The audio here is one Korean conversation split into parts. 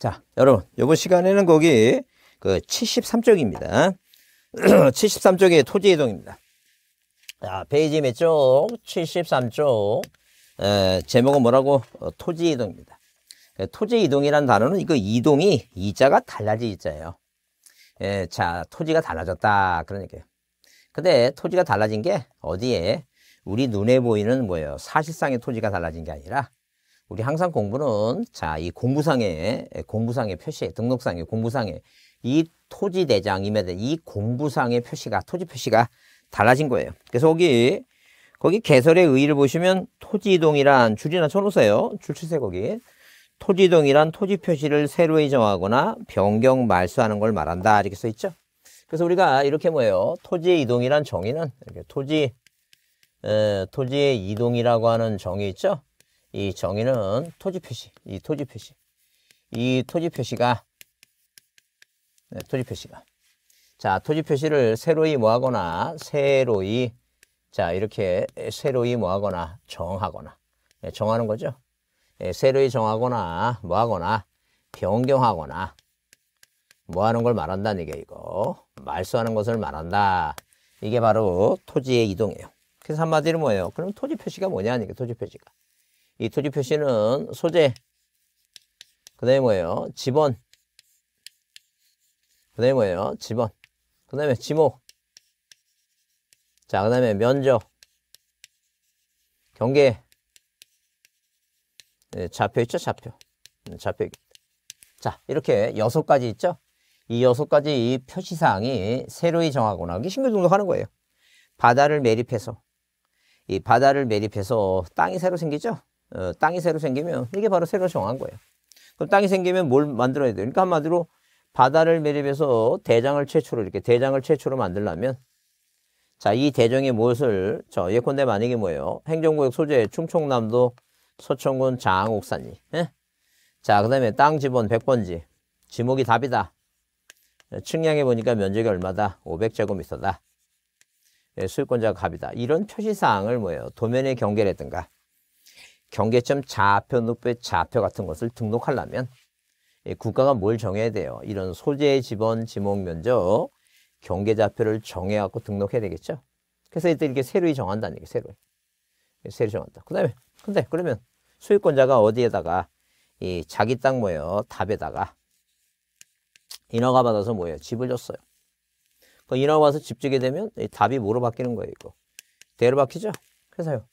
자, 여러분, 요번 시간에는 거기 그 73쪽입니다. 73쪽의 토지 이동입니다. 자, 베이지몇 쪽? 73쪽. 에, 제목은 뭐라고? 어, 토지 이동입니다. 에, 그 토지 이동이라는 단어는 이거 이동이 이자가 달라지 있자예요 에, 예, 자, 토지가 달라졌다. 그러니까요 근데 토지가 달라진 게 어디에? 우리 눈에 보이는 뭐예요? 사실상의 토지가 달라진 게 아니라 우리 항상 공부는 자, 이 공부상에 공부상의 표시, 등록상의 공부상에 이 토지 대장 임에대이 공부상의 표시가 토지 표시가 달라진 거예요. 그래서 거기 거기 개설의 의의를 보시면 토지 이동이란 줄이나 쳐놓으세요. 줄치세 거기. 토지 이동이란 토지 표시를 새로이 정하거나 변경 말소하는 걸 말한다 이렇게 써 있죠. 그래서 우리가 이렇게 뭐예요? 토지 이동이란 정의는 이렇게 토지 에, 토지의 이동이라고 하는 정의 있죠. 이 정의는 토지 표시, 이 토지 표시, 이 토지 표시가 네, 토지 표시가 자 토지 표시를 새로이 뭐하거나 새로이 자 이렇게 새로이 뭐하거나 정하거나 네, 정하는 거죠. 네, 예, 새로이 정하거나 뭐하거나 변경하거나 뭐하는 걸 말한다는 게 이거 말소하는 것을 말한다. 이게 바로 토지의 이동이에요. 그래서 한마디로 뭐예요? 그럼 토지 표시가 뭐냐 이게 토지 표시가 이 토지 표시는 소재, 그 다음에 뭐예요? 집원, 그 다음에 뭐예요? 집원, 그 다음에 지목, 자, 그 다음에 면적, 경계, 네, 좌표 있죠? 좌표. 네, 좌표. 자, 이렇게 여섯 가지 있죠? 이 여섯 가지 이 표시사항이 새로이 정하거나 신규 등록하는 거예요. 바다를 매립해서, 이 바다를 매립해서 땅이 새로 생기죠? 어, 땅이 새로 생기면 이게 바로 새로 정한 거예요. 그럼 땅이 생기면 뭘 만들어야 돼요? 그러니까 한마디로 바다를 매립해서 대장을 최초로 이렇게 대장을 최초로 만들려면 자, 이대정의 무엇을 저 예컨대 만약에 뭐예요? 행정구역 소재 충청남도 서천군 장옥산리. 예? 자, 그다음에 땅 지번 100번지. 지목이 답이다. 예, 측량해 보니까 면적이 얼마다? 500제곱미터다. 예, 수익권자가 갑이다. 이런 표시사항을 뭐예요? 도면에 경계라든가 경계점 좌표, 늑배, 좌표 같은 것을 등록하려면 국가가 뭘 정해야 돼요? 이런 소재, 지번, 지목, 면적, 경계 좌표를 정해갖고 등록해야 되겠죠? 그래서 일단 이렇게 세로이 정한다는 얘기, 세로이. 세로 정한다. 그 다음에, 근데 그러면 소유권자가 어디에다가 이 자기 땅 뭐예요? 답에다가 인허가 받아서 뭐예요? 집을 줬어요. 그 인허가 받아서 집 주게 되면 이 답이 뭐로 바뀌는 거예요, 이거? 대로 바뀌죠? 그래서요.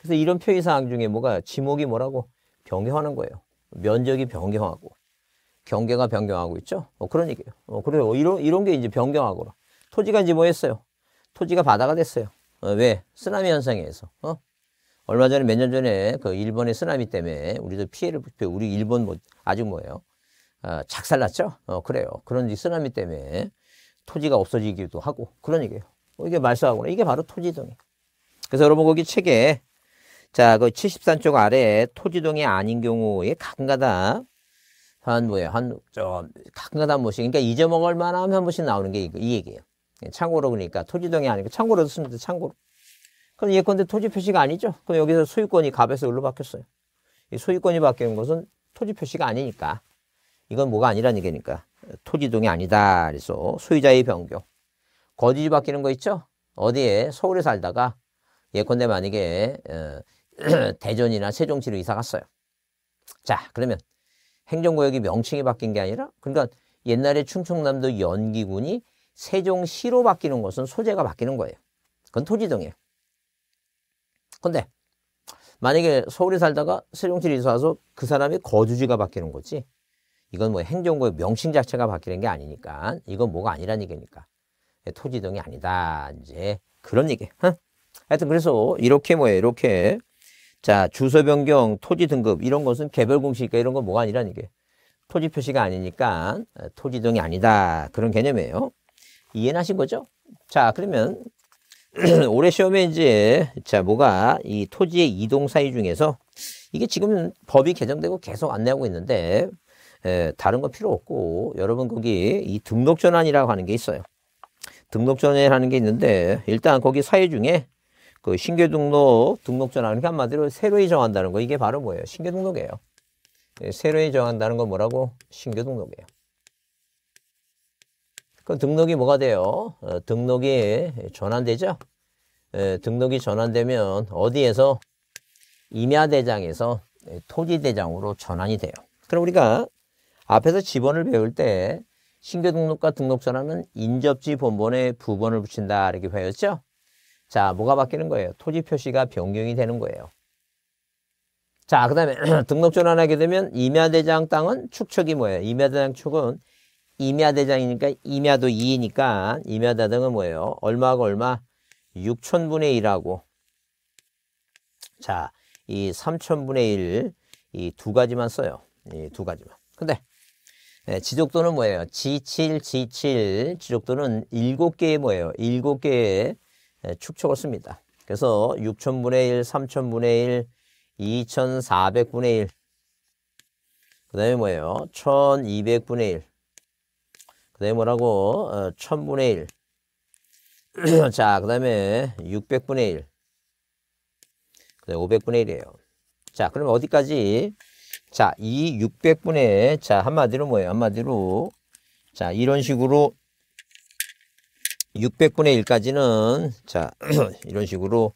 그래서 이런 표의사항 중에 뭐가 지목이 뭐라고 변경하는 거예요. 면적이 변경하고 경계가 변경하고 있죠. 뭐 그런 얘기예요. 어, 그래요 이런 이런 게 이제 변경하고 토지가 이제 뭐 했어요. 토지가 바다가 됐어요. 어, 왜 쓰나미 현상에서 어? 얼마 전에 몇 년 전에 그 일본의 쓰나미 때문에 우리도 피해를 우리 일본 뭐 아주 뭐예요. 아, 작살났죠. 어, 그래요. 그런지 쓰나미 때문에 토지가 없어지기도 하고 그런 얘기예요. 어, 이게 말소하고는 이게 바로 토지동 그래서 여러분 거기 책에 자, 그 73쪽 아래에 토지동이 아닌 경우에 가끔가다 한 뭐예요? 한저 가끔가다 한 번씩 그러니까 잊어먹을 만하면 한 번씩 나오는 게이이 얘기예요. 참고로 그러니까 토지동이 아니고 참고로 쓰는데 참고로. 그럼 예컨대 토지 표시가 아니죠. 그럼 여기서 소유권이 갑에서 을로 바뀌었어요. 이 소유권이 바뀌는 것은 토지 표시가 아니니까 이건 뭐가 아니라는 얘기니까 토지동이 아니다. 그래서 소유자의 변경. 거주지 바뀌는 거 있죠? 어디에 서울에 살다가 예컨대 만약에 어, 대전이나 세종시로 이사 갔어요. 자, 그러면 행정구역이 명칭이 바뀐 게 아니라 그러니까 옛날에 충청남도 연기군이 세종시로 바뀌는 것은 소재가 바뀌는 거예요. 그건 토지동이에요 근데 만약에 서울에 살다가 세종시로 이사 와서 그 사람이 거주지가 바뀌는 거지. 이건 뭐 행정구역 명칭 자체가 바뀌는 게 아니니까 이건 뭐가 아니란 얘기니까 토지동이 아니다 이제 그런 얘기. 하여튼 그래서 이렇게 뭐예요 이렇게 자, 주소 변경, 토지 등급 이런 것은 개별 공시니까 이런 건 뭐가 아니라는 게 토지 표시가 아니니까 어, 토지 등이 아니다. 그런 개념이에요. 이해하신 거죠? 자, 그러면 올해 시험에 이제 자, 뭐가 이 토지의 이동 사유 중에서 이게 지금 법이 개정되고 계속 안내하고 있는데 에, 다른 거 필요 없고 여러분 거기 이 등록 전환이라고 하는 게 있어요. 등록 전환이라는 게 있는데 일단 거기 사유 중에 그 신규 등록 등록 전환 그러니까 한마디로 새로이 정한다는 거 이게 바로 뭐예요? 신규 등록이에요. 예, 새로이 정한다는 건 뭐라고? 신규 등록이에요. 그럼 등록이 뭐가 돼요? 어, 등록이 전환되죠? 에, 예, 등록이 전환되면 어디에서 임야대장에서 예, 토지대장으로 전환이 돼요. 그럼 우리가 앞에서 지번을 배울 때 신규 등록과 등록 전환은 인접지 본본에 부번을 붙인다 이렇게 배웠죠? 자, 뭐가 바뀌는 거예요? 토지 표시가 변경이 되는 거예요. 자, 그 다음에 등록 전환하게 되면 임야대장 땅은 축척이 뭐예요? 임야대장 축은 임야대장이니까 임야도 2이니까 임야대장은 뭐예요? 얼마가 얼마? 6천분의 1하고 자, 이 3천분의 1 이 두 가지만 써요. 이 두 가지만. 근데 네, 지적도는 뭐예요? G7, G7 지적도는 7개의 뭐예요? 7개의 예, 축척을 씁니다. 그래서 6천분의 1, 3천분의 1, 2,400분의 1. 그 다음에 뭐예요? 1,200분의 1. 그 다음에 뭐라고? 어, 1,000분의 1. 자, 그 다음에 600분의 1. 그 다음에 500분의 1이에요. 자, 그러면 어디까지? 자, 이 600분의, 자, 한마디로 뭐예요? 한마디로. 자, 이런 식으로 600분의 1까지는 자 이런 식으로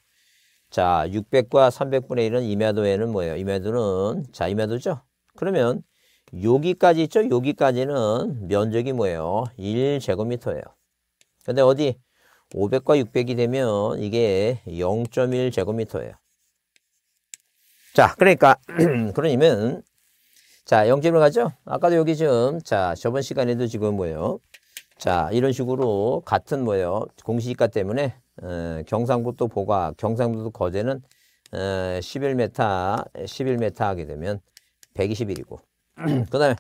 자 600과 300분의 1은 임야도에는 뭐예요? 임야도는 자 임야도죠? 그러면 여기까지 있죠? 여기까지는 면적이 뭐예요? 1제곱미터예요. 근데 어디 500과 600이 되면 이게 0.1제곱미터예요. 자 그러니까 그러면 니자 0.1로 가죠? 아까도 여기 지금 자 저번 시간에도 지금 뭐예요? 자, 이런 식으로 같은 뭐예요? 공시지가 때문에 어, 경상북도 보가, 경상북도 거제는 어, 11m, 11m 하게 되면 121이고. 그 다음에,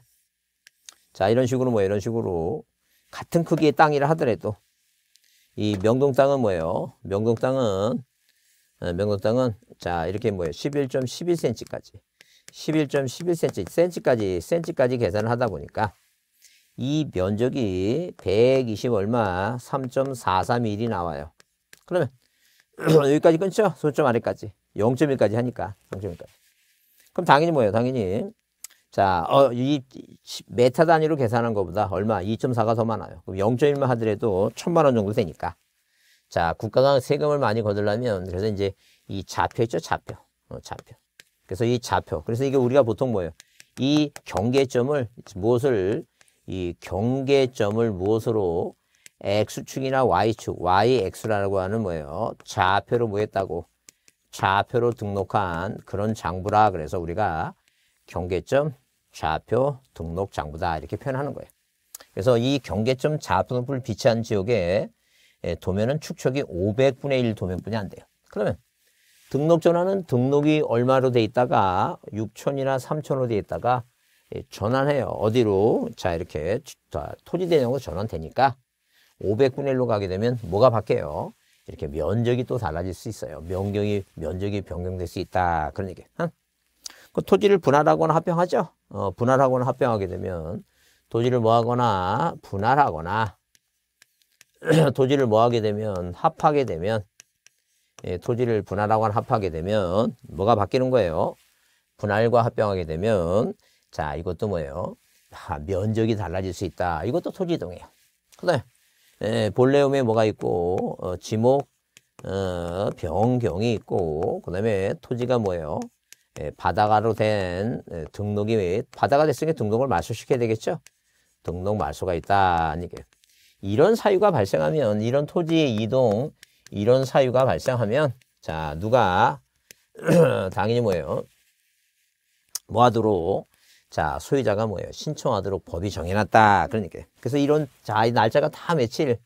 자, 이런 식으로 뭐 이런 식으로 같은 크기의 땅이라 하더라도 이 명동 땅은 뭐예요? 명동 땅은, 어, 명동 땅은 자, 이렇게 뭐예요? 11.11cm까지. 11.11cm, 센치까지, 센치까지 계산을 하다 보니까 이 면적이 120 얼마 3.431이 나와요. 그러면 여기까지 끊죠? 소점 아래까지 0.1까지 하니까 0.1까지. 그럼 당연히 뭐예요? 당연히 자, 어, 이 메타 단위로 계산한 것보다 얼마? 2.4가 더 많아요. 그럼 0.1만 하더라도 천만 원 정도 되니까. 자, 국가가 세금을 많이 거들려면 그래서 이제 이 좌표 있죠? 좌표. 어, 좌표. 그래서 이 좌표. 그래서 이게 우리가 보통 뭐예요? 이 경계점을 무엇을 이 경계점을 무엇으로 X축이나 Y축, YX라고 하는 뭐예요? 좌표로 뭐했다고? 좌표로 등록한 그런 장부라 그래서 우리가 경계점 좌표 등록 장부다 이렇게 표현하는 거예요. 그래서 이 경계점 좌표등불 비치한 지역에 예, 도면은 축척이 500분의 1 도면뿐이 안 돼요. 그러면 등록 전환은 등록이 얼마로 돼 있다가 6천이나 3천으로 돼 있다가 예, 전환해요. 어디로? 자, 이렇게 토지 대용으로 전환되니까 500분의 1로 가게 되면 뭐가 바뀌어요? 이렇게 면적이 또 달라질 수 있어요. 면적이, 면적이 변경될 수 있다. 그런 얘기. 응? 그 토지를 분할하거나 합병하죠? 어, 분할하거나 합병하게 되면 토지를 뭐 하거나 분할하거나 토지를 뭐 하게 되면 합하게 되면 예, 토지를 분할하거나 합하게 되면 뭐가 바뀌는 거예요? 분할과 합병하게 되면 자, 이것도 뭐예요? 아, 면적이 달라질 수 있다. 이것도 토지동이에요. 그다음 에, 예, 볼레움에 뭐가 있고 어, 지목, 어, 변경이 있고 그다음에 토지가 뭐예요? 에, 예, 바다가로 된 에, 예, 등록이 바다가 됐으니 등록을 말소시켜야 되겠죠. 등록 말소가 있다. 아니게 이런 사유가 발생하면 이런 토지의 이동 이런 사유가 발생하면 자 누가 당연히 뭐예요? 뭐하도록 자, 소유자가 뭐예요? 신청하도록 법이 정해놨다. 그러니까. 그래서 이런, 자, 이 날짜가 다 며칠?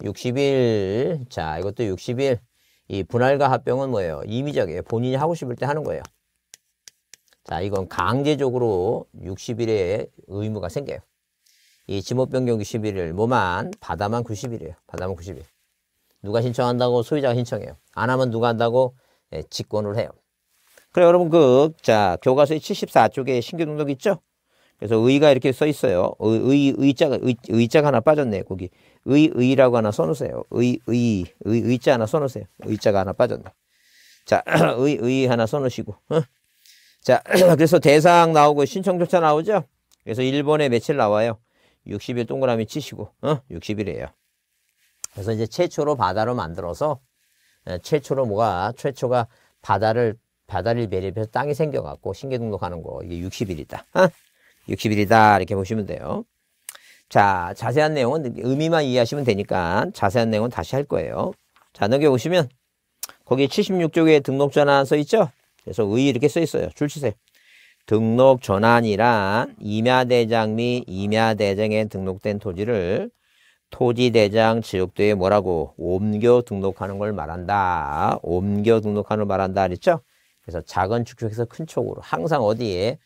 60일. 자, 이것도 60일. 이 분할과 합병은 뭐예요? 임의적이에요. 본인이 하고 싶을 때 하는 거예요. 자, 이건 강제적으로 60일에 의무가 생겨요. 이 지목변경 6 0일을 뭐만? 바다만 90일이에요. 바다만 90일. 누가 신청한다고? 소유자가 신청해요. 안 하면 누가 한다고? 예, 직권을 해요. 그래 여러분 그 자 교과서의 74쪽에 신규 등록 있죠? 그래서 의가 이렇게 써 있어요. 의, 의 자가 의, 의자가 하나 빠졌네 거기 의 의라고 하나 써놓으세요. 의 의 의, 의자 하나 써놓으세요. 의자가 하나 빠졌네. 자 의 의 하나 써놓으시고 어? 자 그래서 대상 나오고 신청조차 나오죠. 그래서 일본에 며칠 나와요. 60일 동그라미 치시고 어? 60일이에요. 그래서 이제 최초로 바다로 만들어서 예, 최초로 뭐가 최초가 바다를 바다를 매립해서 땅이 생겨갖고 신계 등록하는 거 이게 60일이다. 어? 60일이다 이렇게 보시면 돼요. 자 자세한 내용은 의미만 이해하시면 되니까 자세한 내용은 다시 할 거예요. 자 넘겨 보시면 거기 76쪽에 등록 전환 써 있죠? 그래서 의 이렇게 써 있어요. 줄치세요. 등록 전환이란 임야대장 및 임야대장에 등록된 토지를 토지대장 지역도에 뭐라고 옮겨 등록하는 걸 말한다. 옮겨 등록하는 걸 말한다 그랬죠? 그래서 작은 축축해서 큰축으로 항상 어디에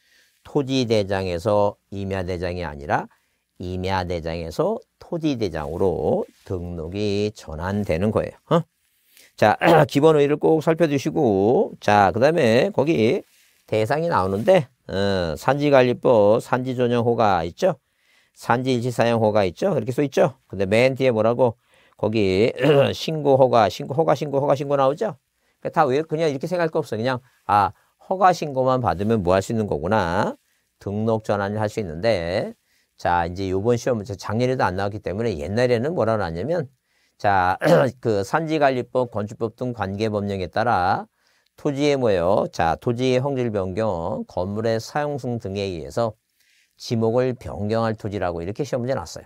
토지대장에서 임야대장이 아니라 임야대장에서 토지대장으로 등록이 전환되는 거예요. 어? 자, 기본 의의를 꼭 살펴주시고, 자, 그 다음에 거기 대상이 나오는데, 어, 산지관리법, 산지조정호가 있죠? 산지일치사용호가 있죠? 이렇게 써 있죠? 근데 맨 뒤에 뭐라고? 거기 신고호가, 신고, 호가, 신고, 호가, 신고 나오죠? 그러니까 다왜 그냥 이렇게 생각할 거 없어. 그냥 아 허가 신고만 받으면 뭐 할 수 있는 거구나. 등록 전환을 할 수 있는데 자 이제 요번 시험 작년에도 안 나왔기 때문에 옛날에는 뭐라 그러냐면 자 그 산지관리법, 건축법 등 관계 법령에 따라 토지의 뭐예요? 자 토지의 형질 변경, 건물의 사용성 등에 의해서 지목을 변경할 토지라고 이렇게 시험 문제 났어요.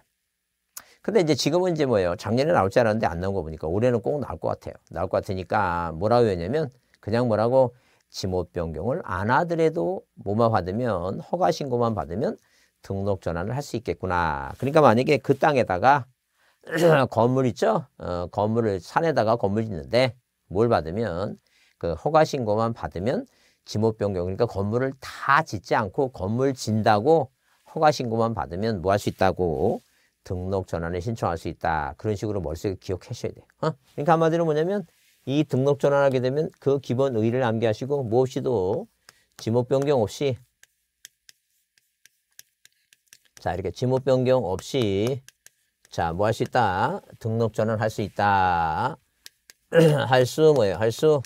근데 이제 지금은 이제 뭐예요? 작년에 나올 줄 알았는데 안 나온 거 보니까 올해는 꼭 나올 것 같아요. 나올 것 같으니까 뭐라고 했냐면 그냥 뭐라고 지목 변경을 안 하더라도 뭐만 받으면 허가 신고만 받으면 등록 전환을 할 수 있겠구나. 그러니까 만약에 그 땅에다가 건물 있죠? 어, 건물을 산에다가 건물 짓는데 뭘 받으면 그 허가 신고만 받으면 지목 변경 그러니까 건물을 다 짓지 않고 건물 진다고 허가 신고만 받으면 뭐 할 수 있다고 등록 전환을 신청할 수 있다. 그런 식으로 머릿속에 기억하셔야 돼요. 어? 그러니까 한마디로 뭐냐면 이 등록 전환하게 되면 그 기본 의의를 암기하시고 무엇이도 지목 변경 없이 자 이렇게 지목 변경 없이 자 뭐 할 수 있다 등록 전환할 수 있다 할 수 뭐예요 할 수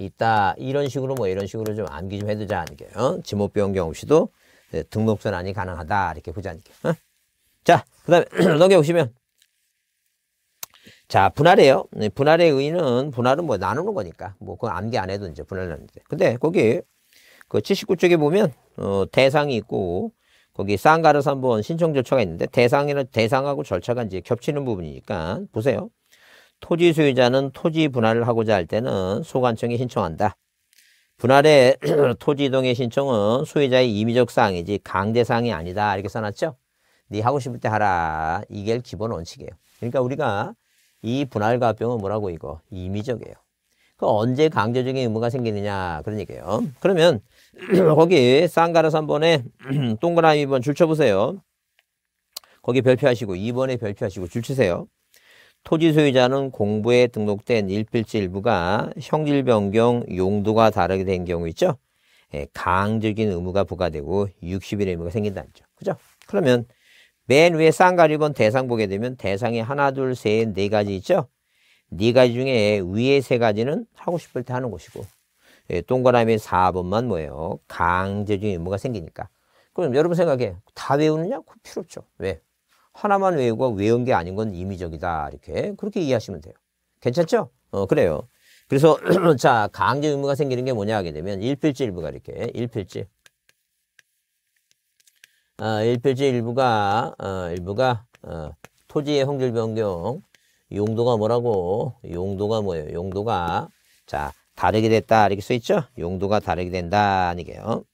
있다 이런 식으로 뭐 이런 식으로 좀 암기 좀 해두자 하는 게요 어? 지목 변경 없이도 네, 등록 전환이 가능하다 이렇게 보자는 게 어? 자, 그 다음에 넘겨보시면 자, 분할이에요. 네, 분할의 의의는, 분할은 뭐 나누는 거니까. 뭐, 그건 암기 안 해도 이제 분할 나는데 근데 거기, 그 79쪽에 보면, 어, 대상이 있고, 거기 쌍가르서 한번 신청 절차가 있는데, 대상에는, 대상하고 절차가 이제 겹치는 부분이니까, 보세요. 토지 소유자는 토지 분할을 하고자 할 때는 소관청에 신청한다. 분할의 토지 이동의 신청은 소유자의 임의적 사항이지 강제사항이 아니다. 이렇게 써놨죠? 네 하고 싶을 때 하라. 이게 기본 원칙이에요. 그러니까 우리가 이 분할과합형은 뭐라고 이거? 임의적이에요. 그 언제 강제적인 의무가 생기느냐 그런 얘기예요. 그러면 거기 쌍가라서 한번에 동그라미 2번 줄 쳐보세요. 거기 별표하시고 2번에 별표하시고 줄 치세요. 토지 소유자는 공부에 등록된 일필지 일부가 형질 변경 용도가 다르게 된 경우 있죠. 예, 강제적인 의무가 부과되고 60일의 의무가 생긴다는 거죠. 그죠? 그러면 맨 위에 쌍가리 번 대상 보게 되면 대상이 하나, 둘, 셋, 네 가지 있죠? 네 가지 중에 위에 세 가지는 하고 싶을 때 하는 것이고 예, 동그라미 4번만 뭐예요? 강제적인 의무가 생기니까. 그럼 여러분 생각해. 다 외우느냐? 그 필요 없죠. 왜? 하나만 외우고 외운 게 아닌 건 임의적이다. 이렇게 그렇게 이해하시면 돼요. 괜찮죠? 어, 그래요. 그래서 자, 강제 의무가 생기는 게 뭐냐 하게 되면 일필지 일부가 이렇게 일필지 1페지 어, 일부가 어, 일부가 어, 토지의 성질 변경 용도가 뭐라고 용도가 뭐예요 용도가 자 다르게 됐다 이렇게 써 있죠 용도가 다르게 된다 아니게요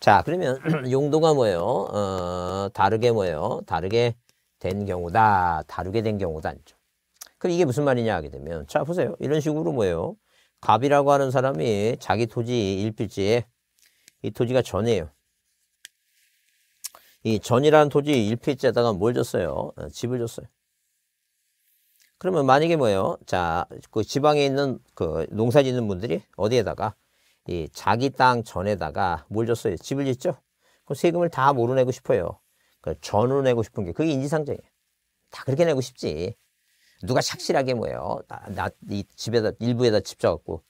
자 그러면 용도가 뭐예요 어, 다르게 뭐예요 다르게 된 경우다 다르게 된 경우다 아니죠 그럼 이게 무슨 말이냐 하게 되면 자 보세요 이런 식으로 뭐예요 갑이라고 하는 사람이 자기 토지 일필지에 이 토지가 전해요 이 전이라는 토지 일필지에다가 뭘 줬어요? 아, 집을 줬어요. 그러면 만약에 뭐예요? 자, 그 지방에 있는 그 농사 짓는 분들이 어디에다가 이 자기 땅 전에다가 뭘 줬어요? 집을 짓죠? 그 세금을 다 모르 내고 싶어요. 그 전으로 내고 싶은 게 그게 인지상정이에요. 다 그렇게 내고 싶지. 누가 착실하게 뭐예요? 나, 나이 집에다 일부에다 집 져갖고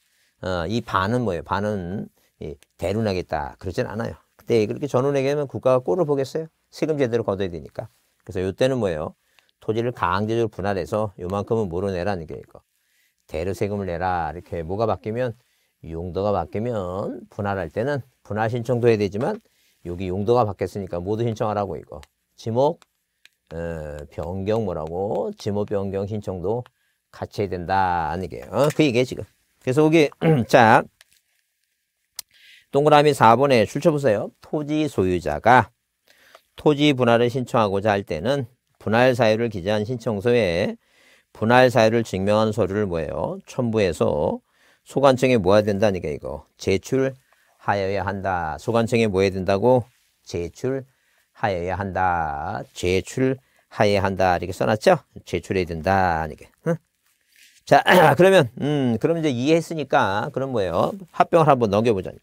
어, 이 반은 뭐예요? 반은 이대 l u 하겠다 그러진 않아요. 때 그렇게 전원에게는 국가가 꼴을 보겠어요. 세금 제대로 걷어야 되니까. 그래서 이때는 뭐예요? 토지를 강제적으로 분할해서 요만큼은 물어 내라는 게 이거. 대로 세금을 내라. 이렇게 뭐가 바뀌면 용도가 바뀌면 분할할 때는 분할 신청도 해야 되지만 여기 용도가 바뀌었으니까 모두 신청하라고 이거. 지목 어, 변경 뭐라고 지목 변경 신청도 같이 해야 된다. 아니게요. 어, 그얘기예 지금. 그래서 여기 자 동그라미 4번에 출처보세요. 토지 소유자가 토지 분할을 신청하고자 할 때는 분할 사유를 기재한 신청서에 분할 사유를 증명한 서류를 뭐예요? 첨부해서 소관청에 모아야 된다니까 이거 제출하여야 한다. 소관청에 모아야 된다고 제출하여야 한다. 제출하여야 한다 이렇게 써놨죠? 제출해야 된다 이게. 응? 자 그러면 음그러면 이제 이해했으니까 그럼 뭐예요? 합병을 한번 넘겨보자니까.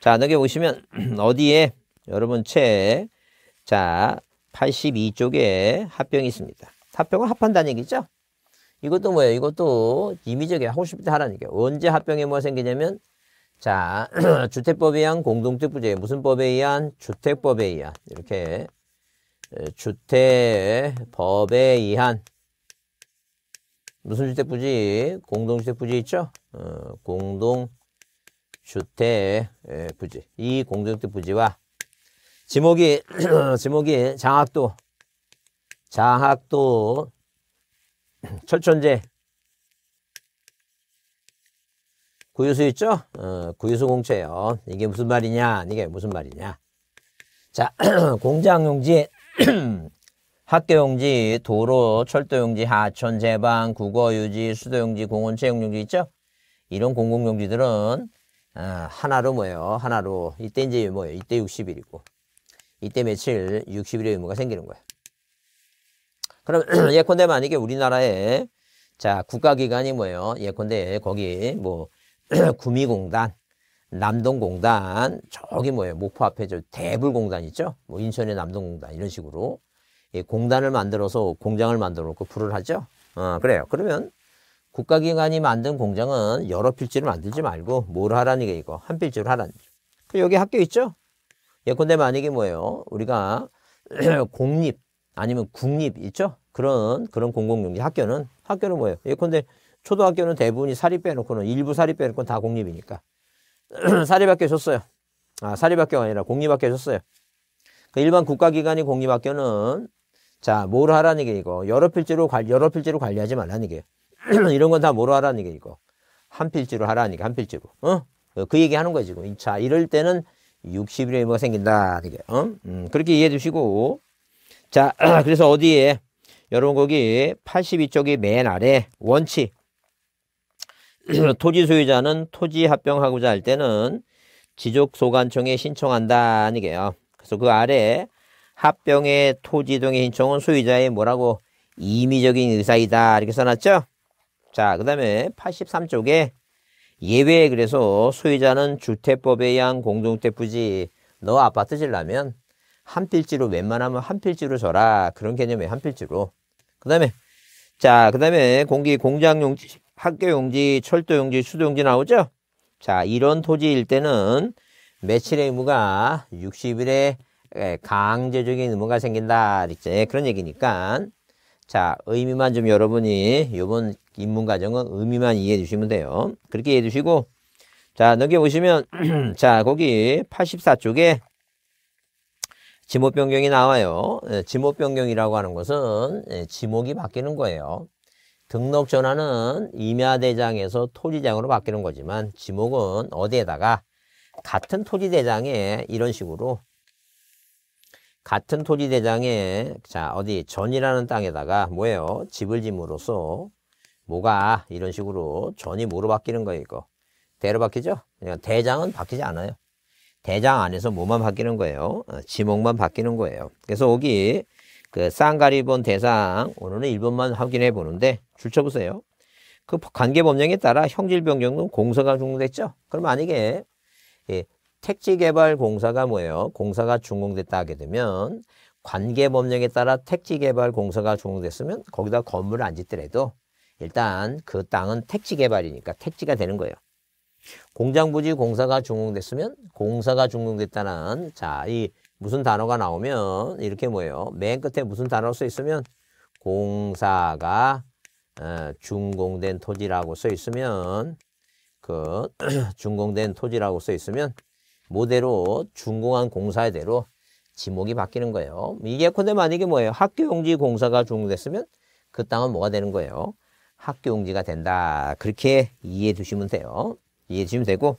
자, 여기 보시면 어디에 여러분 책, 자, 82쪽에 합병이 있습니다. 합병은 합한다는 얘기죠. 이것도 뭐예요? 이것도 임의적이 하고 싶을 때 하라는 얘기예요. 언제 합병에 뭐가 생기냐면 자, 주택법에 의한 공동택부제, 무슨 법에 의한? 주택법에 의한. 이렇게 주택법에 의한 무슨 주택부지? 공동주택부지 있죠? 어, 공동 주택 예, 부지 이공동주택 부지와 지목이 지목이 장학도 장학도 철천재 구유수 있죠? 어, 구유수 공채요. 이게 무슨 말이냐? 이게 무슨 말이냐? 자, 공장용지, 학교용지, 도로, 철도용지, 하천, 제방, 국어유지, 수도용지, 공원, 채용용지 있죠? 이런 공공용지들은 아, 하나로 뭐예요? 하나로 이때 이제 뭐예요? 이때 60일이고 이때 며칠 60일의 의무가 생기는 거예요. 그럼 예컨대 만약에 우리나라에 자 국가기관이 뭐예요? 예컨대 거기 뭐 구미공단, 남동공단, 저기 뭐예요? 목포 앞에 저 대불공단 있죠? 뭐 인천의 남동공단 이런 식으로 예, 공단을 만들어서 공장을 만들어 놓고 불을 하죠. 어, 그래요. 그러면 국가기관이 만든 공장은 여러 필지를 만들지 말고 뭘 하라는 게 이거 한 필지로 하라는 거 그 여기 학교 있죠? 예컨대 만약에 뭐예요? 우리가 공립 아니면 국립 있죠? 그런 그런 공공용지 학교는 학교는 뭐예요? 예컨대 초등학교는 대부분이 사립 빼놓고는 일부 사립 빼놓고는 다 공립이니까 사립학교 줬어요. 아 사립학교가 아니라 공립학교 줬어요. 그 일반 국가기관이 공립학교는 자 뭘 하라는 게 이거 여러 필지로 관 여러 필지로 관리하지 말라는 게 이런 건 다 뭐로 하라는 얘기거한 필지로 하라는 얘기, 한 필지로. 어? 어? 그 얘기 하는 거야, 지금. 자, 이럴 때는 60일의 의무가 생긴다. 이게, 어? 음, 그렇게 이해해 주시고. 자, 그래서 어디에? 여러분, 거기 82쪽이 맨 아래 원치 토지 소유자는 토지 합병하고자 할 때는 지적소관청에 신청한다. 아니게요. 그래서 그 아래 합병의 토지 등의 신청은 소유자의 뭐라고 임의적인 의사이다. 이렇게 써놨죠? 자, 그 다음에 83쪽에 예외에 그래서 소유자는 주택법에 의한 공동택부지 너 아파트 질라면 한 필지로 웬만하면 한 필지로 져라 그런 개념의한 필지로 그 다음에 자 그 다음에 공기 공장용지 학교용지 철도용지 수도용지 나오죠 자 이런 토지일 때는 매출의 의무가 60일에 강제적인 의무가 생긴다 이제 그런 얘기니까 자 의미만 좀 여러분이 요번 인문과정은 의미만 이해해 주시면 돼요. 그렇게 이해해 주시고 자 넘겨보시면 자 거기 84쪽에 지목 변경이 나와요. 예, 지목 변경이라고 하는 것은 예, 지목이 바뀌는 거예요. 등록 전환은 임야대장에서 토지장으로 바뀌는 거지만 지목은 어디에다가 같은 토지대장에 이런 식으로 같은 토지대장에 자 어디 전이라는 땅에다가 뭐예요? 집을 짐으로써 뭐가 이런 식으로 전이 뭐로 바뀌는 거예요 이거 대로 바뀌죠 그냥 대장은 바뀌지 않아요 대장 안에서 뭐만 바뀌는 거예요 어, 지목만 바뀌는 거예요 그래서 여기 그 쌍가리본 대상 오늘은 1번만 확인해 보는데 줄쳐 보세요 그 관계 법령에 따라 형질 변경은 공사가 중공됐죠 그럼 만약에 예, 택지 개발 공사가 뭐예요 공사가 중공됐다 하게 되면 관계 법령에 따라 택지 개발 공사가 중공됐으면 거기다 건물을 안 짓더라도 일단 그 땅은 택지 개발이니까 택지가 되는 거예요. 공장 부지 공사가 준공됐으면 공사가 준공됐다는 자, 이 무슨 단어가 나오면 이렇게 뭐예요? 맨 끝에 무슨 단어 써 있으면 공사가 어, 준공된 토지라고 써 있으면 그 준공된 토지라고 써 있으면 모대로 준공한 공사대로 지목이 바뀌는 거예요. 이게 근데 만약에 뭐예요? 학교 용지 공사가 준공됐으면 그 땅은 뭐가 되는 거예요? 학교용지가 된다. 그렇게 이해해 두시면 돼요. 이해해 주시면 되고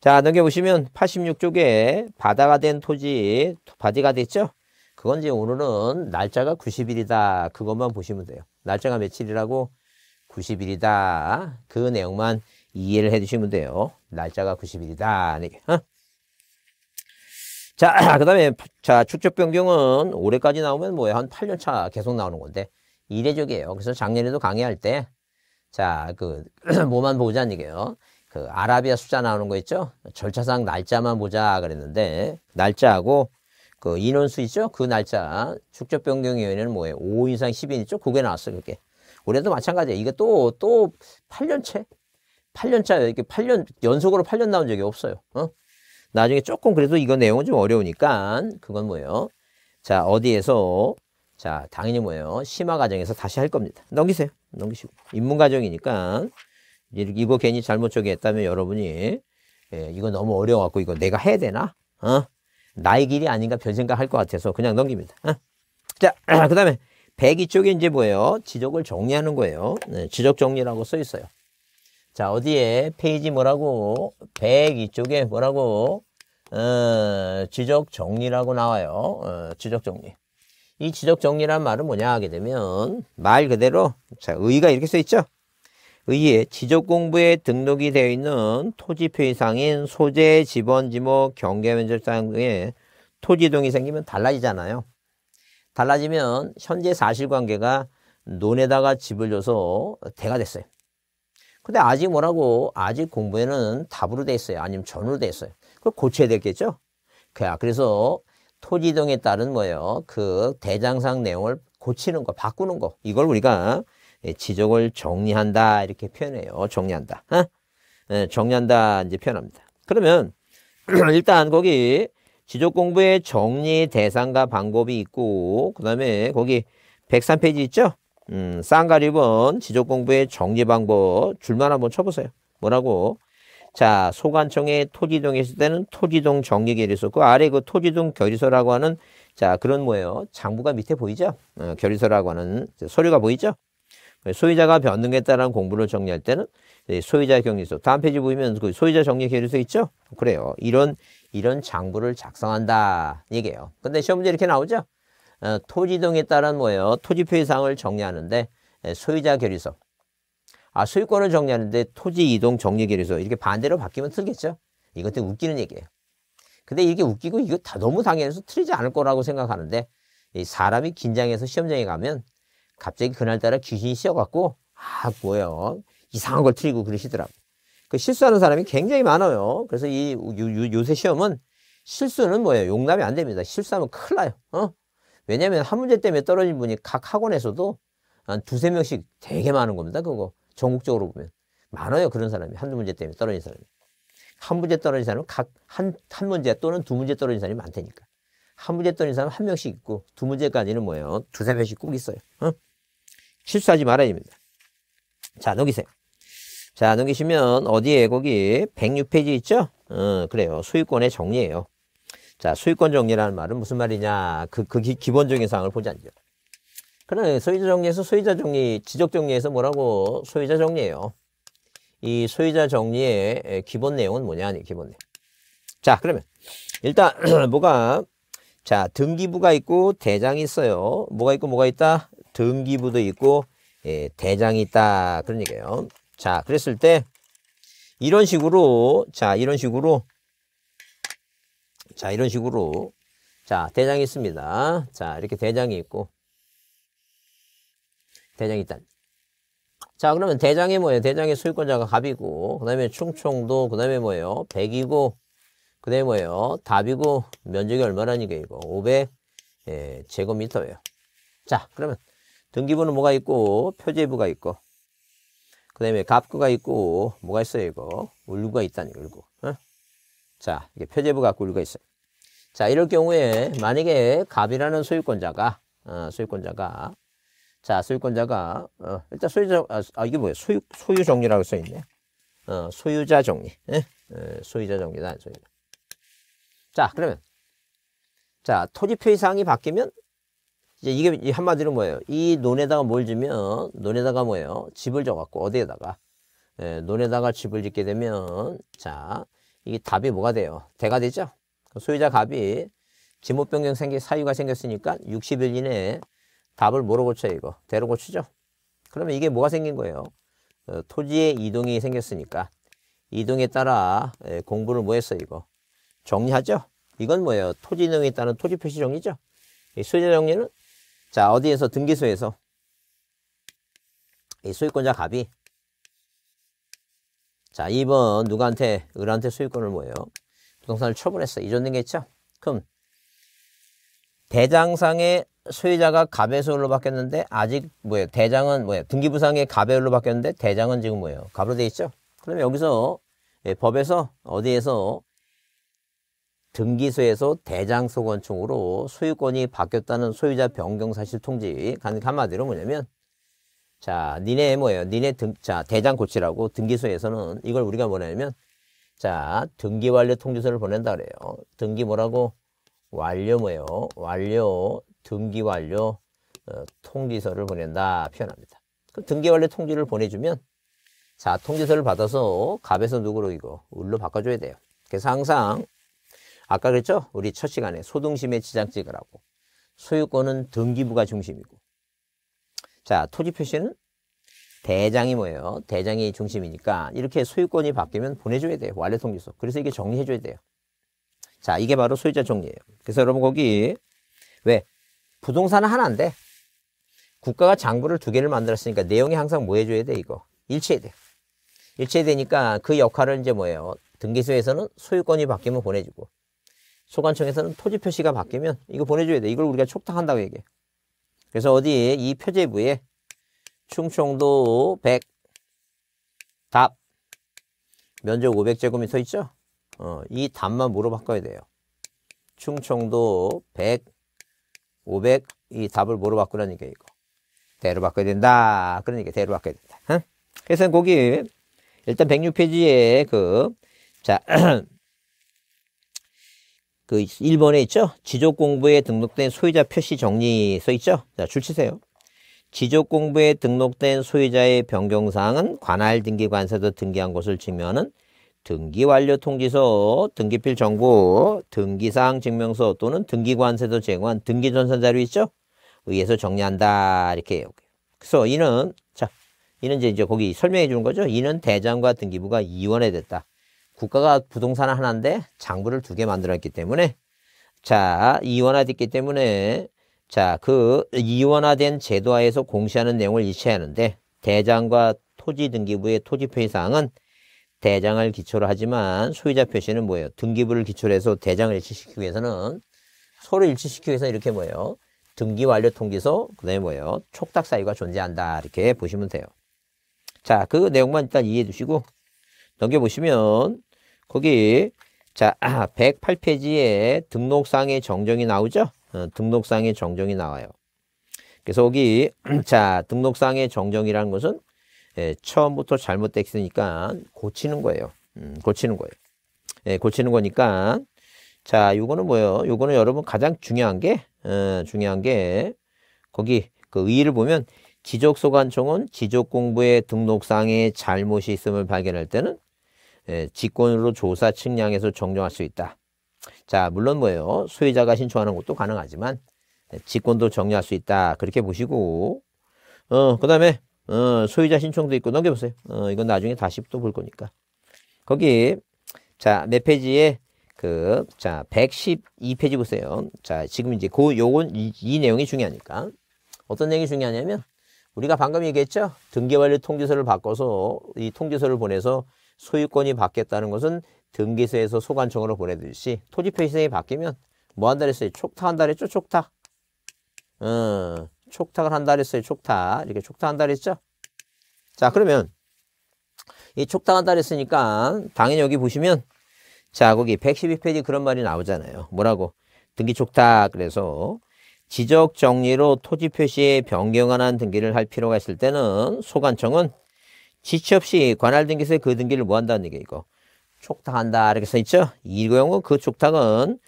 자 넘겨보시면 86쪽에 바다가 된 토지 바디가 됐죠? 그건 이제 오늘은 날짜가 90일이다. 그것만 보시면 돼요. 날짜가 며칠이라고 90일이다. 그 내용만 이해를 해주시면 돼요. 날짜가 90일이다. 네. 어? 자, 그 다음에, 자, 축적 변경은 올해까지 나오면 뭐야? 한 8년차 계속 나오는 건데, 이례적이에요. 그래서 작년에도 강의할 때, 자, 그, 뭐만 보자는 얘기예요. 그, 아라비아 숫자 나오는 거 있죠? 절차상 날짜만 보자 그랬는데, 날짜하고 그 인원수 있죠? 그 날짜. 축적 변경 위원회는 뭐예요? 5 이상 10인 있죠? 그게 나왔어요, 그게. 올해도 마찬가지예요. 이게 또, 또 8년째? 8년차예요. 게 8년, 연속으로 8년 나온 적이 없어요. 어? 나중에 조금 그래도 이거 내용은 좀 어려우니까, 그건 뭐예요? 자, 어디에서 자, 당연히 뭐예요? 심화 과정에서 다시 할 겁니다. 넘기세요. 넘기시고. 입문 과정이니까 이거 괜히 잘못 저기 했다면 여러분이 예, 이거 너무 어려워 갖고 이거 내가 해야 되나? 어? 나의 길이 아닌가 별 생각할 것 같아서 그냥 넘깁니다. 어? 자, 그다음에 102 쪽에 이제 뭐예요? 지적을 정리하는 거예요. 네, 지적 정리라고 써 있어요. 자, 어디에 페이지 뭐라고? 102 쪽에 뭐라고? 어, 지적 정리라고 나와요. 어, 지적 정리. 이 지적 정리란 말은 뭐냐 하게 되면 말 그대로 자 의의가 이렇게 써 있죠. 의의 지적 공부에 등록이 되어 있는 토지 표이상인 소재, 지번, 지목, 경계 면적 사항 등의 토지 동이 생기면 달라지잖아요. 달라지면 현재 사실관계가 논에다가 집을 줘서 대가 됐어요. 근데 아직 뭐라고 아직 공부에는 답으로 돼 있어요. 아니면 전으로 돼 있어요. 그걸 고쳐야 되겠죠. 그야 아, 그래서 토지동에 따른 뭐예요? 그 대장상 내용을 고치는 거, 바꾸는 거. 이걸 우리가 예, 지적을 정리한다 이렇게 표현해요. 정리한다. 어? 예, 정리한다 이제 표현합니다. 그러면 일단 거기 지적 공부의 정리 대상과 방법이 있고 그다음에 거기 103페이지 있죠? 음, 쌍가리 번 지적 공부의 정리 방법 줄만 한번 쳐보세요. 뭐라고? 자, 소관청의 토지동 에있을 때는 토지동 정리계를 있었고 아래 그 토지동 결의서라고 하는 자, 그런 뭐예요? 장부가 밑에 보이죠? 어, 결의서라고 하는 서류가 보이죠? 그 소유자가 변동했다라는 공부를 정리할 때는 소유자 경리서 다음 페이지 보면 이그 소유자 정리 결의서 있죠? 그래요. 이런 이런 장부를 작성한다 얘기예요. 근데 시험 문제 이렇게 나오죠? 어, 토지동에 따른 뭐예요? 토지표의 사항을 정리하는데 소유자 결의서 아, 소유권을 정리하는데 토지 이동 정리계에서 이렇게 반대로 바뀌면 틀겠죠? 이것 도 웃기는 얘기예요. 근데 이게 웃기고 이거 다 너무 당연해서 틀리지 않을 거라고 생각하는데 이 사람이 긴장해서 시험장에 가면 갑자기 그날따라 귀신이 씌어갖고 아뭐야 이상한 걸 틀리고 그러시더라고. 그 실수하는 사람이 굉장히 많아요. 그래서 이 요, 새 시험은 실수는 뭐예요? 용납이 안 됩니다. 실수하면 큰일 나요. 어? 왜냐하면 한 문제 때문에 떨어진 분이 각 학원에서도 한 두세 명씩 되게 많은 겁니다. 그거 전국적으로 보면 많아요. 그런 사람이. 한두 문제 때문에 떨어진 사람이. 한 문제 떨어진 사람은 각, 한, 한 문제 또는 두 문제 떨어진 사람이 많다니까. 한 문제 떨어진 사람 은한 명씩 있고, 두 문제까지는 뭐예요? 두세 명씩 꼭 있어요. 어? 실수하지 말아야 됩니다. 자, 녹이세요 자, 녹이시면 어디에 거기 106페이지 있죠? 어, 그래요. 소유권의 정리예요. 자, 소유권 정리라는 말은 무슨 말이냐. 그, 그 기, 본적인 사항을 보지 않죠. 그러나 소유자 정리에서 소유자 정리, 지적 정리에서 뭐라고 소유자 정리예요. 이 소유자 정리의 기본 내용은 뭐냐 아니 기본 내용. 자 그러면 일단 뭐가 자 등기부가 있고 대장이 있어요. 뭐가 있고 뭐가 있다? 등기부도 있고 예, 대장이 있다 그런 얘기예요. 자 그랬을 때 이런 식으로 자 이런 식으로 자 이런 식으로 자 대장이 있습니다. 자 이렇게 대장이 있고 대장이 있다. 자, 그러면 대장이 뭐예요? 대장의 소유권자가 갑이고, 그 다음에 충청도, 그 다음에 뭐예요? 백이고, 그 다음에 뭐예요? 답이고, 면적이 얼마라는 게 이거? 500 예, 제곱미터예요. 자, 그러면 등기부는 뭐가 있고, 표제부가 있고, 그 다음에 갑구가 있고, 뭐가 있어요, 이거? 울구가 있다니, 울구. 어? 자, 이게 표제부 갖고 울구가 있어요. 자, 이럴 경우에 만약에 갑이라는 소유권자가, 어, 소유권자가 자, 소유권자가 어, 일단 소유자 아, 아, 이게 뭐예요? 소유 소유 정리라고 써 있네. 어, 소유자 정리. 예? 어, 소유자 정리다, 소유. 자, 그러면 자, 토지표 의사항이 바뀌면 이제 이게 한마디로 뭐예요? 이 논에다가 뭘 주면 논에다가 뭐예요? 집을 줘 갖고 어디에다가 예, 논에다가 집을 짓게 되면 자, 이게 답이 뭐가 돼요? 대가 되죠? 그 소유자 갑이 지목변경 생기 사유가 생겼으니까 60일 이내에 답을 뭐로 고쳐요 이거? 대로 고치죠. 그러면 이게 뭐가 생긴 거예요? 어, 토지의 이동이 생겼으니까 이동에 따라 예, 공부를 뭐 했어 이거? 정리하죠. 이건 뭐예요? 토지 이동에 따른 토지 표시 정리죠. 이 소유자 정리는 자 어디에서 등기소에서 이 소유권자 갑이 자 2번 누구한테 을한테 소유권을 뭐예요? 부동산을 처분했어. 이전 등기했죠. 그럼 대장상의 소유자가 가배수로 바뀌었는데 아직 뭐예요? 대장은 뭐예요? 등기부상의 가배율로 바뀌었는데 대장은 지금 뭐예요? 가로 돼 있죠? 그러면 여기서 예, 법에서 어디에서 등기소에서 대장소건청으로 소유권이 바뀌었다는 소유자 변경 사실 통지 간 한마디로 뭐냐면 자 니네 뭐예요? 니네 등자 대장 고치라고 등기소에서는 이걸 우리가 뭐냐면 자 등기 완료 통지서를 보낸다 그래요. 등기 뭐라고 완료 뭐예요? 완료, 등기 완료, 어, 통지서를 보낸다 표현합니다. 그럼 등기 완료 통지를 보내주면 자 통지서를 받아서 갑에서 누구로 이거 을로 바꿔줘야 돼요. 그래서 항상 아까 그랬죠? 우리 첫 시간에 소등심의 지장 찍으라고 소유권은 등기부가 중심이고 자 토지 표시는 대장이 뭐예요? 대장이 중심이니까 이렇게 소유권이 바뀌면 보내줘야 돼요. 완료 통지서. 그래서 이게 정리해줘야 돼요. 자, 이게 바로 소유자 종류예요 그래서 여러분 거기 왜 부동산은 하나인데 국가가 장부를 두 개를 만들었으니까 내용이 항상 뭐 해줘야 돼 이거 일치해야 돼. 일치해야 되니까 그 역할을 이제 뭐예요? 등기소에서는 소유권이 바뀌면 보내주고 소관청에서는 토지 표시가 바뀌면 이거 보내줘야 돼. 이걸 우리가 촉탁한다고 얘기해. 그래서 어디 이 표제부에 충청도 100 답 면적 500제곱미터 있죠? 어, 이 답만 물어 바꿔야 돼요. 충청도 100, 500 이 답을 물어바꾸라니까 이거. 대로 바꿔야 된다. 그러니까 대로 바꿔야 된다. 응? 그래서 거기 일단 106페이지에 그, 자, 그 1번에 있죠? 지적공부에 등록된 소유자 표시 정리 써 있죠? 자, 줄 치세요. 지적공부에 등록된 소유자의 변경사항은 관할 등기관세도 등기한 것을 증명하는 등기완료 통지서, 등기필 정보, 등기사항 증명서 또는 등기관세도 제공한 등기전산 자료 있죠? 의해서 정리한다 이렇게 그래서 이는 자 이는 이제, 이제 거기 설명해 주는 거죠. 이는 대장과 등기부가 이원해 됐다. 국가가 부동산 하나인데 장부를 두 개 만들었기 때문에 자 이원화됐기 때문에 자그 이원화된 제도화에서 공시하는 내용을 일치하는데 대장과 토지 등기부의 토지표의 사항은 대장을 기초로 하지만 소유자 표시는 뭐예요? 등기부를 기초로 해서 대장을 일치시키기 위해서는 소를 일치시키기 위해서 이렇게 뭐예요? 등기 완료 통지서 그다음에 뭐예요? 촉탁 사유가 존재한다 이렇게 보시면 돼요. 자 그 내용만 일단 이해해 주시고 넘겨보시면 거기 자 108페이지에 등록상의 정정이 나오죠? 어, 등록상의 정정이 나와요. 그래서 여기 자 등록상의 정정이라는 것은 예, 처음부터 잘못됐으니까 고치는 거예요. 음, 고치는 거예요. 예, 고치는 거니까 자, 요거는 뭐예요? 요거는 여러분 가장 중요한 게 어, 중요한 게 거기 그 의의를 보면 지적소관청은 지적공부의 등록상에 잘못이 있음을 발견할 때는 예, 직권으로 조사 측량해서 정정할 수 있다. 자, 물론 뭐예요? 소유자가 신청하는 것도 가능하지만 예, 직권도 정리할 수 있다. 그렇게 보시고 어, 그다음에 어, 소유자 신청도 있고 넘겨보세요. 어, 이건 나중에 다시 또 볼 거니까. 거기 자, 몇 네 페이지에 그, 자, 112페이지 보세요. 자, 지금 이제 고, 요건 이, 이 내용이 중요하니까. 어떤 내용이 중요하냐면, 우리가 방금 얘기했죠? 등기관리 통지서를 바꿔서 이 통지서를 보내서 소유권이 바뀌었다는 것은 등기소에서 소관청으로 보내듯이 토지표 시생이 바뀌면 뭐 한 달했어요촉탁한달했죠 촉탁. 어, 촉탁을 한다 그랬어요. 촉탁. 이렇게 촉탁한다 그랬죠? 자, 그러면 이 촉탁한다 그랬으니까 당연히 여기 보시면 자, 거기 112페이지 그런 말이 나오잖아요. 뭐라고? 등기 촉탁. 그래서 지적 정리로 토지 표시에 변경하는 등기를 할 필요가 있을 때는 소관청은 지체 없이 관할 등기소에 그 등기를 뭐 한다는 얘기이거 촉탁한다 이렇게 써 있죠. 이거용은 그 촉탁은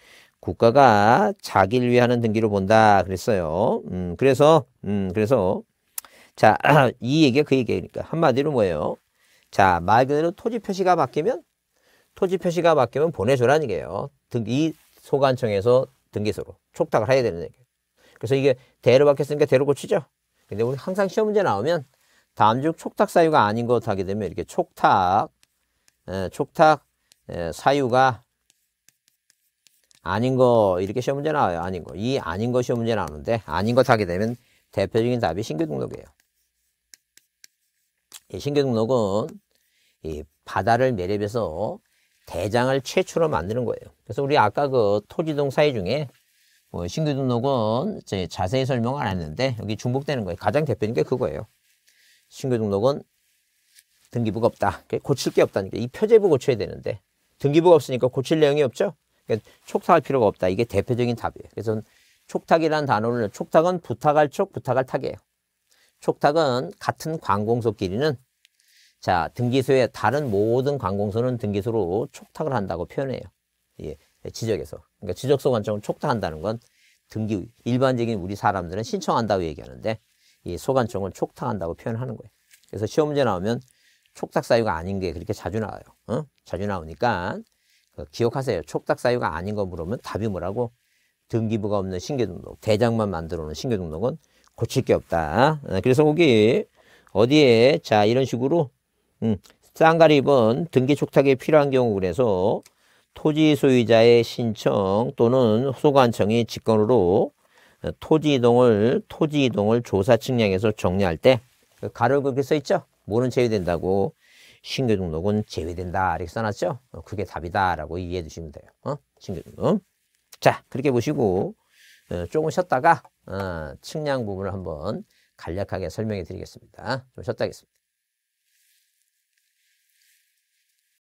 국가가 자기를 위해 하는 등기로 본다 그랬어요. 음, 그래서 음, 그래서 자, 이 얘기가 그 얘기니까 한마디로 뭐예요? 자, 말 그대로 토지 표시가 바뀌면 토지 표시가 바뀌면 보내 줘라는 얘기예요. 등기 소관청에서 등기소로 촉탁을 해야 되는 얘기예요. 그래서 이게 대로 바뀌었으니까 대로 고치죠. 근데 우리 항상 시험 문제 나오면 다음 중 촉탁 사유가 아닌 것 하게 되면 이렇게 촉탁 에, 예, 촉탁 에, 예, 사유가 아닌 거 이렇게 시험 문제 나와요. 아닌 거. 이 아닌 거 시험 문제 나오는데 아닌 것 하게 되면 대표적인 답이 신규 등록이에요. 이 신규 등록은 이 바다를 매립해서 대장을 최초로 만드는 거예요. 그래서 우리 아까 그 토지동 사이 중에 뭐 신규 등록은 제 자세히 설명을 안 했는데 여기 중복되는 거예요. 가장 대표적인 게 그거예요. 신규 등록은 등기부가 없다. 고칠 게 없다니까. 이 표제부 고쳐야 되는데 등기부가 없으니까 고칠 내용이 없죠. 그러니까 촉탁할 필요가 없다. 이게 대표적인 답이에요. 그래서 촉탁이라는 단어를 촉탁은 부탁할 촉, 부탁할 탁이에요. 촉탁은 같은 관공서끼리는 자 등기소의 다른 모든 관공서는 등기소로 촉탁을 한다고 표현해요. 예, 지적에서. 그러니까 지적소 관청을 촉탁한다는 건 등기 일반적인 우리 사람들은 신청한다고 얘기하는데 이 소관청을 촉탁한다고 표현하는 거예요. 그래서 시험 문제 나오면 촉탁 사유가 아닌 게 그렇게 자주 나와요. 어? 자주 나오니까 그 기억하세요. 촉탁사유가 아닌 거 물으면 답이 뭐라고? 등기부가 없는 신규등록 대장만 만들어 놓은 신규등록은 고칠 게 없다. 네, 그래서 거기 어디에 자 이런 식으로 음, 쌍가리 입은 등기 촉탁이 필요한 경우 그래서 토지 소유자의 신청 또는 소관청이 직권으로 어, 토지 이동을 토지 이동을 조사 측량에서 정리할 때 그 가로 그렇게 써 있죠. 모는 제외된다고 신규 등록은 제외된다 이렇게 써놨죠? 어, 그게 답이다라고 이해해 주시면 돼요. 어? 신규 등록. 자 그렇게 보시고 어, 조금 쉬었다가 어, 측량 부분을 한번 간략하게 설명해 드리겠습니다. 좀 쉬었다겠습니다. 하